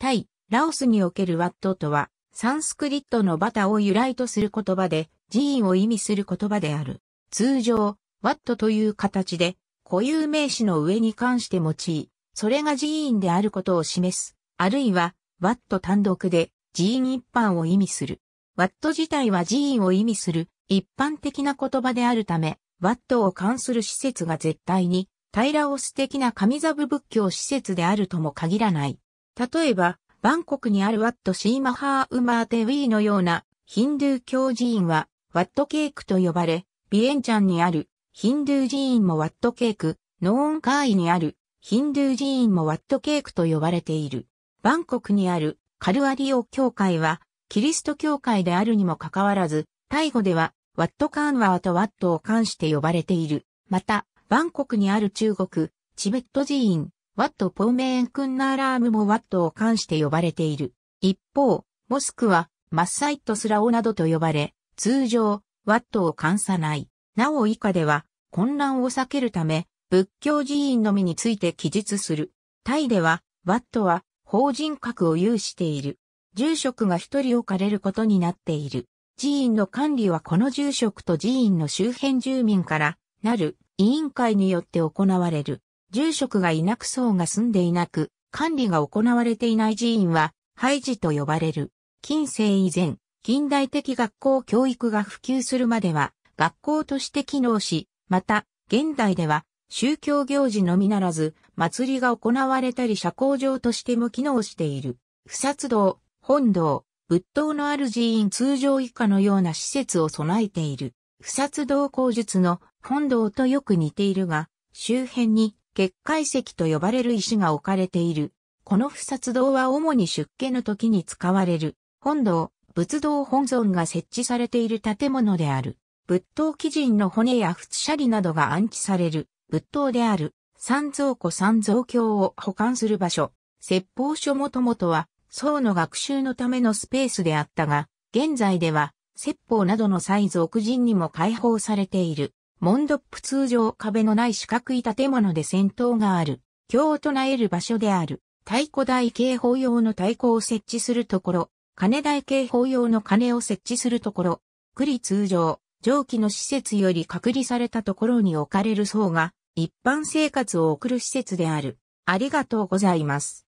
タイ、ラオスにおけるワットとは、サンスクリットのバタを由来とする言葉で、寺院を意味する言葉である。通常、ワットという形で、固有名詞の上に関して用い、それが寺院であることを示す。あるいは、ワット単独で、寺院一般を意味する。ワット自体は寺院を意味する一般的な言葉であるため、ワットを関する施設が絶対に、タイラオス的な神座部仏教施設であるとも限らない。例えば、バンコクにあるワットシーマハーウマーテウィーのようなヒンドゥー教寺院はワットケークと呼ばれ、ビエンチャンにあるヒンドゥー寺院もワットケーク、ノーンカーイにあるヒンドゥー寺院もワットケークと呼ばれている。バンコクにあるカルアリオ教会はキリスト教会であるにもかかわらず、タイ語ではワットカーンワーとワットを冠して呼ばれている。また、バンコクにある中国、チベット寺院、ワット・ポーメーン・クンナーラームもワットを冠して呼ばれている。一方、モスクは、マッサイットスラオなどと呼ばれ、通常、ワットを冠さない。なお以下では、混乱を避けるため、仏教寺院のみについて記述する。タイでは、ワットは、法人格を有している。住職が一人置かれることになっている。寺院の管理はこの住職と寺院の周辺住民からなる委員会によって行われる。住職がいなく僧が住んでいなく、管理が行われていない寺院は、廃寺と呼ばれる。近世以前、近代的学校教育が普及するまでは、学校として機能し、また、現代では、宗教行事のみならず、祭りが行われたり社交場としても機能している。不殺道、本堂、仏塔のある寺院通常以下のような施設を備えている。不殺道工術の本堂とよく似ているが、周辺に結界石と呼ばれる石が置かれている。この不殺堂は主に出家の時に使われる、本堂、仏堂本尊が設置されている建物である。仏塔基人の骨や仏舎利などが安置される、仏塔である、三蔵庫三蔵経を保管する場所。説法書もともとは、僧の学習のためのスペースであったが、現在では、説法などの際俗人にも開放されている。モンドップ通常壁のない四角い建物で戦闘がある。今日唱える場所である。太鼓台警報用の太鼓を設置するところ。金台警報用の金を設置するところ。栗通常、上記の施設より隔離されたところに置かれる層が、一般生活を送る施設である。ありがとうございます。